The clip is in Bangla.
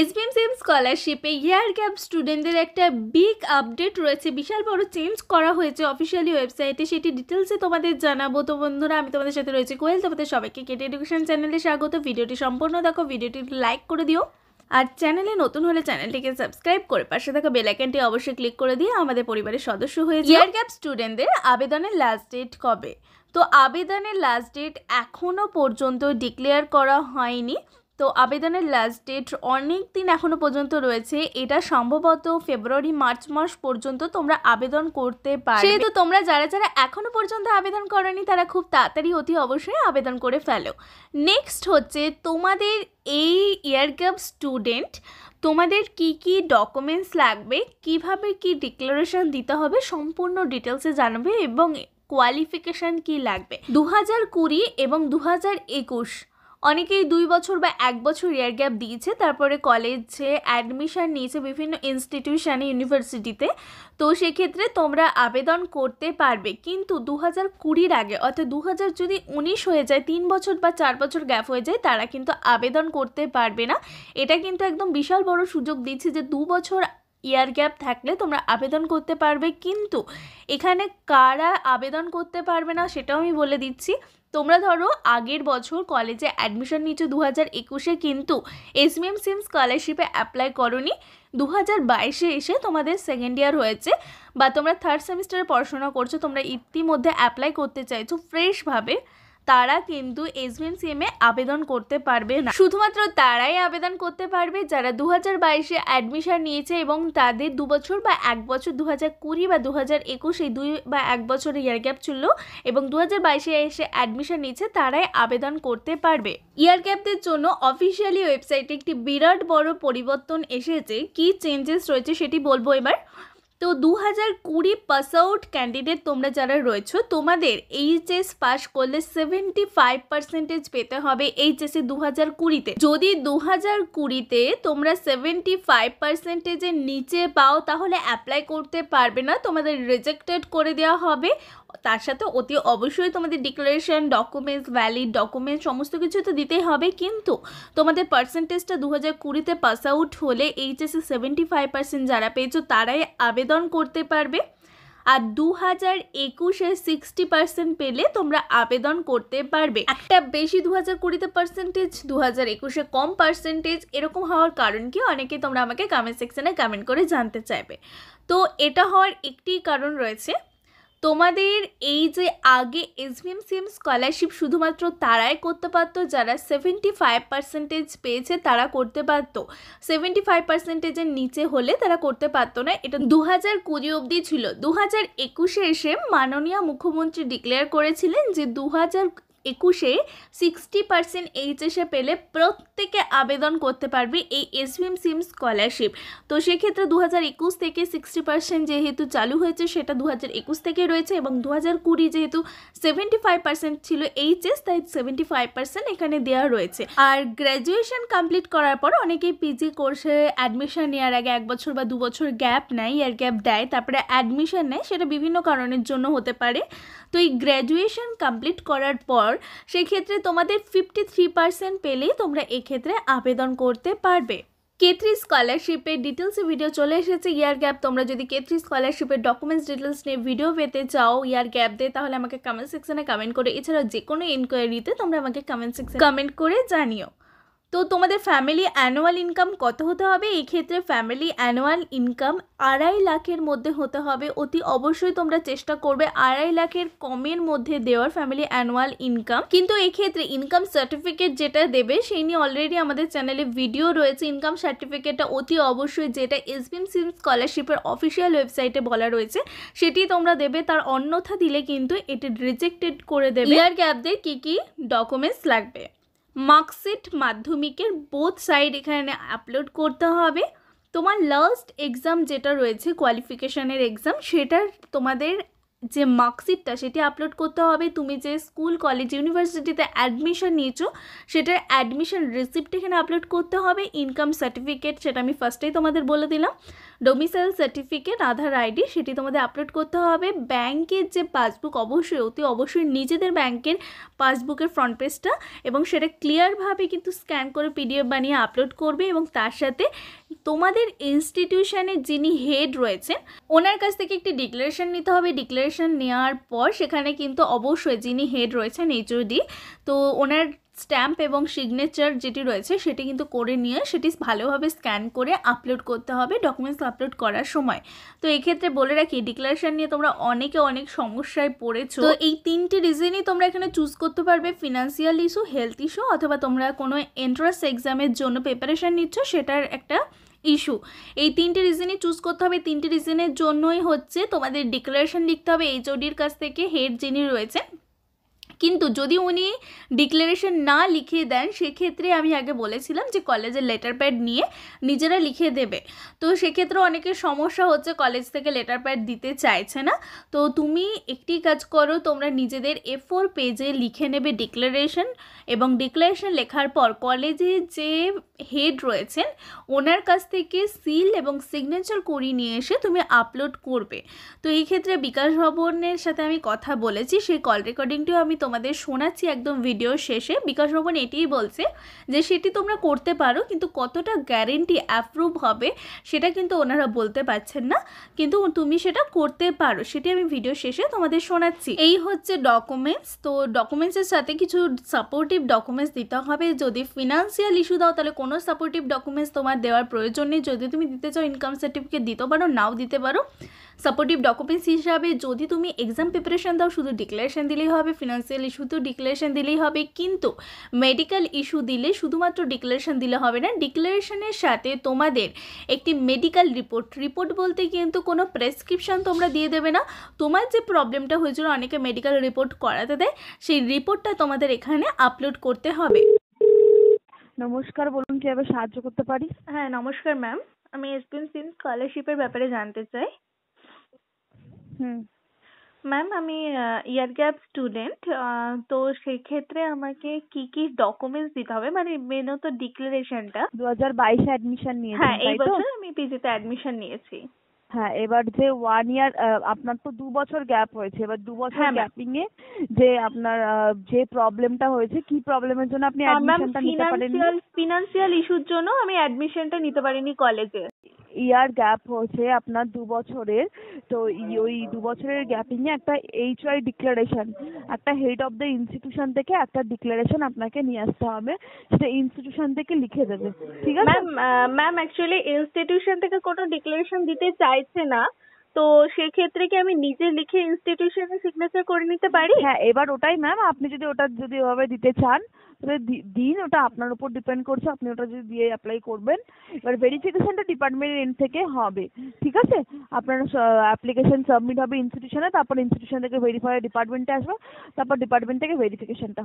এসবিএম সেম স্কলারশিপে ইয়ার ক্যাপ স্টুডেন্টদের একটা বিগ আপডেট রয়েছে বিশাল বড় চেঞ্জ করা হয়েছে অফিসিয়ালি ওয়েবসাইটে সেটি ডিটেলসে তোমাদের জানাবো তো বন্ধুরা আমি তোমাদের সাথে রয়েছে কোয়েল তোমাদের সবাইকে কেটে এডুকেশন চ্যানেলে স্বাগত ভিডিওটি সম্পূর্ণ দেখো ভিডিওটি লাইক করে দিও আর চ্যানেলে নতুন হলে চ্যানেলটিকে সাবস্ক্রাইব করে পাশে থাকা বেলাইকনটি অবশ্যই ক্লিক করে দিয়ে আমাদের পরিবারের সদস্য হয়ে ইয়ার ক্যাপ স্টুডেন্টদের আবেদনের লাস্ট ডেট কবে তো আবেদনের লাস্ট ডেট এখনও পর্যন্ত ডিক্লেয়ার করা হয়নি তো আবেদনের লাস্ট ডেট অনেক দিন এখনও পর্যন্ত রয়েছে এটা সম্ভবত ফেব্রুয়ারি মার্চ মাস পর্যন্ত তোমরা আবেদন করতে পারো তো তোমরা যারা যারা এখনও পর্যন্ত আবেদন করনি তারা খুব তাড়াতাড়ি অতি অবশ্যই আবেদন করে ফেলো নেক্সট হচ্ছে তোমাদের এই ইয়ার গ্যাপ স্টুডেন্ট তোমাদের কি কি ডকুমেন্টস লাগবে কিভাবে কি ডিক্লারেশন দিতে হবে সম্পূর্ণ ডিটেলসে জানাবে এবং কোয়ালিফিকেশান কি লাগবে দু হাজার কুড়ি এবং দু হাজার একুশ অনেকেই দুই বছর বা এক বছর ইয়ার গ্যাপ দিয়েছে তারপরে কলেজে অ্যাডমিশান নিয়েছে বিভিন্ন ইনস্টিটিউশানে ইউনিভার্সিটিতে তো সেক্ষেত্রে তোমরা আবেদন করতে পারবে কিন্তু দু হাজার কুড়ির আগে অর্থাৎ দু হাজার যদি উনিশ হয়ে যায় তিন বছর বা চার বছর গ্যাপ হয়ে যায় তারা কিন্তু আবেদন করতে পারবে না এটা কিন্তু একদম বিশাল বড় সুযোগ দিচ্ছে যে দু বছর ইয়ার গ্যাপ থাকলে তোমরা আবেদন করতে পারবে কিন্তু এখানে কারা আবেদন করতে পারবে না সেটাও আমি বলে দিচ্ছি তোমরা ধরো আগের বছর কলেজে অ্যাডমিশন নিচ্ছ দু হাজার একুশে কিন্তু এম সিম স্কলারশিপে অ্যাপ্লাই করনি দু হাজার বাইশে এসে তোমাদের সেকেন্ড ইয়ার হয়েছে বা তোমরা থার্ড সেমিস্টারে পড়াশোনা করছো তোমরা ইতিমধ্যে অ্যাপ্লাই করতে চাইছো ফ্রেশভাবে তারা কিন্তু এসবিএনসিএমে আবেদন করতে পারবে না শুধুমাত্র তারাই আবেদন করতে পারবে যারা দু হাজার বাইশে অ্যাডমিশন নিয়েছে এবং তাদের দু বছর বা এক বছর দু হাজার কুড়ি বা দু হাজার একুশ এই দুই বা এক বছর ইয়ার গ্যাপ ছিল এবং দু হাজার বাইশে এসে অ্যাডমিশন নিয়েছে তারাই আবেদন করতে পারবে ইয়ার গ্যাপদের জন্য অফিসিয়ালি ওয়েবসাইটে একটি বিরাট বড় পরিবর্তন এসেছে কি চেঞ্জেস রয়েছে সেটি বলবো এবার তো দু হাজার কুড়ি পাস আউট ক্যান্ডিডেট তোমরা যারা রয়েছো তোমাদের এইচএস পাস করলে সেভেন্টি ফাইভ পার্সেন্টেজ পেতে হবে এইচএসে দু হাজার কুড়িতে যদি দু হাজার কুড়িতে তোমরা সেভেন্টি ফাইভ পার্সেন্টেজের নিচে পাও তাহলে অ্যাপ্লাই করতে পারবে না তোমাদের রিজেক্টেড করে দেওয়া হবে তার সাথে অতি অবশ্যই তোমাদের ডিক্লারেশন ডকুমেন্টস ভ্যালিড ডকুমেন্টস সমস্ত কিছু তো দিতেই হবে কিন্তু তোমাদের পার্সেন্টেজটা দু হাজার কুড়িতে পাস আউট হলে এইচএসসি সেভেন্টি ফাইভ পার্সেন্ট যারা পেয়েছো তারাই আবেদন করতে পারবে আর দু হাজার একুশে সিক্সটি পার্সেন্ট পেলে তোমরা আবেদন করতে পারবে একটা বেশি দু হাজার কুড়িতে পার্সেন্টেজ দু হাজার একুশে কম পার্সেন্টেজ এরকম হওয়ার কারণ কি অনেকে তোমরা আমাকে কমেন্ট সেকশানে কমেন্ট করে জানতে চাইবে তো এটা হওয়ার একটি কারণ রয়েছে তোমাদের এই যে আগে এসভিএম সিএম স্কলারশিপ শুধুমাত্র তারাই করতে পারতো যারা সেভেন্টি ফাইভ পার্সেন্টেজ পেয়েছে তারা করতে পারতো সেভেন্টি ফাইভ পার্সেন্টেজের নিচে হলে তারা করতে পারতো না এটা দু হাজার কুড়ি অবধি ছিল দু হাজার একুশে এসে মাননীয় মুখ্যমন্ত্রী ডিক্লেয়ার করেছিলেন যে দু হাজার একুশে সিক্সটি পার্সেন্ট এইচএসে পেলে প্রত্যেকে আবেদন করতে পারবে এই এসভিএম সিম স্কলারশিপ তো সেক্ষেত্রে দু হাজার একুশ থেকে সিক্সটি পার্সেন্ট যেহেতু চালু হয়েছে সেটা দু হাজার একুশ থেকে রয়েছে এবং দু হাজার কুড়ি যেহেতু সেভেন্টি ফাইভ পার্সেন্ট ছিল এইচএস তাই সেভেন্টি ফাইভ পার্সেন্ট এখানে দেওয়া রয়েছে আর গ্র্যাজুয়েশন কমপ্লিট করার পর অনেকেই পিজি কোর্সে অ্যাডমিশন নেওয়ার আগে এক বছর বা দু বছর গ্যাপ নেয় ইয়ার গ্যাপ দেয় তারপরে অ্যাডমিশন নেয় সেটা বিভিন্ন কারণের জন্য হতে পারে তো এই গ্র্যাজুয়েশন কমপ্লিট করার পর সেই ক্ষেত্রে তোমাদের ফিফটি থ্রি পার্সেন্ট পেলেই তোমরা এক্ষেত্রে আবেদন করতে পারবে কে থ্রি স্কলারশিপের ডিটেলসে ভিডিও চলে এসেছে ইয়ার গ্যাপ তোমরা যদি কে থ্রি স্কলারশিপের ডকুমেন্টস ডিটেলস নিয়ে ভিডিও পেতে চাও ইয়ার গ্যাপ দিয়ে তাহলে আমাকে কমেন্ট সেকশনে কমেন্ট করে এছাড়াও যে কোনো ইনকোয়ারিতে তোমরা আমাকে কমেন্ট সেকশনে কমেন্ট করে জানিও তো তোমাদের ফ্যামিলি অ্যানুয়াল ইনকাম কত হতে হবে এই ক্ষেত্রে ফ্যামিলি অ্যানুয়াল ইনকাম আড়াই লাখের মধ্যে হতে হবে অতি অবশ্যই তোমরা চেষ্টা করবে আড়াই লাখের কমের মধ্যে দেওয়ার ফ্যামিলি অ্যানুয়াল ইনকাম কিন্তু এক্ষেত্রে ইনকাম সার্টিফিকেট যেটা দেবে সেই নিয়ে অলরেডি আমাদের চ্যানেলে ভিডিও রয়েছে ইনকাম সার্টিফিকেটটা অতি অবশ্যই যেটা এসবিএম সিম স্কলারশিপের অফিসিয়াল ওয়েবসাইটে বলা রয়েছে সেটি তোমরা দেবে তার অন্যথা দিলে কিন্তু এটি রিজেক্টেড করে দেবে ইয়ার গ্যাপদের কী কী ডকুমেন্টস লাগবে মার্কশিট মাধ্যমিকের বোথ সাইড এখানে আপলোড করতে হবে তোমার লাস্ট এক্সাম যেটা রয়েছে কোয়ালিফিকেশানের এক্সাম সেটার তোমাদের যে মার্কশিটটা সেটি আপলোড করতে হবে তুমি যে স্কুল কলেজ ইউনিভার্সিটিতে অ্যাডমিশন নিয়েছো সেটার অ্যাডমিশন রিসিপ্ট এখানে আপলোড করতে হবে ইনকাম সার্টিফিকেট সেটা আমি ফার্স্টেই তোমাদের বলে দিলাম ডোমিসাইল সার্টিফিকেট আধার আইডি সেটি তোমাদের আপলোড করতে হবে ব্যাংকের যে পাসবুক অবশ্যই অতি অবশ্যই নিজেদের ব্যাংকের পাসবুকের ফ্রন্ট পেজটা এবং সেটা ক্লিয়ারভাবে কিন্তু স্ক্যান করে পিডিএফ বানিয়ে আপলোড করবে এবং তার সাথে তোমাদের ইনস্টিটিউশনের যিনি হেড রয়েছেন ওনার কাছ থেকে একটি ডিক্লারেশন নিতে হবে ডিক্লারেশন নেওয়ার পর সেখানে কিন্তু অবশ্যই যিনি হেড রয়েছেন এইচওডি তো ওনার স্ট্যাম্প এবং সিগনেচার যেটি রয়েছে সেটি কিন্তু করে নিয়ে সেটি ভালোভাবে স্ক্যান করে আপলোড করতে হবে ডকুমেন্টস আপলোড করার সময় তো এক্ষেত্রে বলে রাখি ডিক্লারেশন নিয়ে তোমরা অনেকে অনেক সমস্যায় পড়েছো তো এই তিনটি রিজনই তোমরা এখানে চুজ করতে পারবে ফিনান্সিয়াল ইস্যু হেলথ ইস্যু অথবা তোমরা কোনো এন্ট্রান্স এক্সামের জন্য প্রিপারেশান নিচ্ছ সেটার একটা ইস্যু এই তিনটে রিজনই চুজ করতে হবে তিনটে রিজনের জন্যই হচ্ছে তোমাদের ডিক্লারেশন লিখতে হবে এইচওডির কাছ থেকে হেড যিনি রয়েছেন কিন্তু যদি উনি ডিক্লারেশন না লিখিয়ে দেন সেক্ষেত্রে আমি আগে বলেছিলাম যে কলেজের লেটার প্যাড নিয়ে নিজেরা লিখে দেবে তো সেক্ষেত্রে অনেকের সমস্যা হচ্ছে কলেজ থেকে লেটার প্যাড দিতে চাইছে না তো তুমি একটি কাজ করো তোমরা নিজেদের এ ফোর পেজে লিখে নেবে ডিক্লারেশন এবং ডিক্লারেশন লেখার পর কলেজে যে হেড রয়েছেন ওনার কাছ থেকে সিল এবং সিগনেচার করিয়ে নিয়ে এসে তুমি আপলোড করবে তো এই ক্ষেত্রে বিকাশ ভবনের সাথে আমি কথা বলেছি সেই কল রেকর্ডিংটিও আমি তোমাদের শোনাচ্ছি একদম ভিডিও শেষে বিকাশ ভবন এটিই বলছে যে সেটি তোমরা করতে পারো কিন্তু কতটা গ্যারেন্টি অ্যাপ্রুভ হবে সেটা কিন্তু ওনারা বলতে পারছেন না কিন্তু তুমি সেটা করতে পারো সেটি আমি ভিডিও শেষে তোমাদের শোনাচ্ছি এই হচ্ছে ডকুমেন্টস তো ডকুমেন্টসের সাথে কিছু সাপোর্টিভ ডকুমেন্টস দিতে হবে যদি ফিনান্সিয়াল ইস্যু দাও তাহলে কোনো সাপোর্টিভ ডকুমেন্টস তোমার দেওয়ার প্রয়োজন নেই যদি তুমি দিতে চাও ইনকাম সার্টিফিকেট দিতে পারো নাও দিতে পারো সাপোর্টিভ ডকুমেন্টস হিসাবে যদি তুমি এক্সাম প্রিপারেশন দাও শুধু ডিক্লারেশান দিলেই হবে ফিনান্সিয়াল ইস্যু তো ডিক্লারেশন দিলেই হবে কিন্তু মেডিকেল ইস্যু দিলে শুধুমাত্র ডিক্লারেশান দিলে হবে না ডিক্লারেশানের সাথে তোমাদের একটি মেডিকেল রিপোর্ট রিপোর্ট বলতে কিন্তু কোনো প্রেসক্রিপশন তোমরা দিয়ে দেবে না তোমার যে প্রবলেমটা হয়েছিল অনেকে মেডিকেল রিপোর্ট করাতে দেয় সেই রিপোর্টটা তোমাদের এখানে আপলোড করতে হবে নমস্কার বলুন কিভাবে সাহায্য করতে পারি হ্যাঁ নমস্কার ম্যাম আমি এসপিএম সিন স্কলারশিপের ব্যাপারে জানতে চাই হম ম্যাম আমি ইয়ার গ্যাপ স্টুডেন্ট তো সেক্ষেত্রে আমাকে কি কি ডকুমেন্টস দিতে হবে মানে মেনত ডিক্লারেশনটা দু হাজার বাইশে অ্যাডমিশন নিয়েছি হ্যাঁ এই বছর আমি তে admission নিয়েছি হ্যাঁ এবার যে ওয়ান ইয়ার আপনার তো দু বছর গ্যাপ হয়েছে এবার দু বছর গ্যাপিং এ যে আপনার যে প্রবলেমটা হয়েছে কি প্রবলেমের জন্য আপনি টা নিতে পারেননি financial ফিনান্সিয়াল ইস্যুর জন্য আমি অ্যাডমিশনটা নিতে পারিনি কলেজে ইয়ার গ্যাপ হয়েছে আপনার দু বছরের তো ওই দু বছরের গ্যাপিং এ একটা এইচ ওয়াই ডিক্লারেশন একটা হেড অফ দ্য ইনস্টিটিউশন থেকে একটা ডিক্লারেশন আপনাকে নিয়ে আসতে হবে সেটা ইনস্টিটিউশন থেকে লিখে দেবে ঠিক আছে ম্যাম ম্যাম অ্যাকচুয়ালি ইনস্টিটিউশন থেকে কোনো ডিক্লারেশন দিতে চাইছে না তো সেক্ষেত্রে কি আমি নিজে লিখে ইনস্টিটিউশনে সিগনেচার করে নিতে পারি হ্যাঁ এবার ওটাই ম্যাম আপনি যদি ওটা যদি ওভাবে দিতে চান এবার দিন ওটা আপনার উপর ডিপেন্ড করছে আপনি ওটা যদি দিয়ে অ্যাপ্লাই করবেন এবার ভেরিফিকেশনটা ডিপার্টমেন্টের এন্ড থেকে হবে ঠিক আছে আপনার অ্যাপ্লিকেশন সাবমিট হবে ইনস্টিটিউশনে তারপর ইনস্টিটিউশন থেকে ভেরিফাই ডিপার্টমেন্টে আসবে তারপর ডিপার্টমেন্ট থেকে ভেরিফিকেশনটা হবে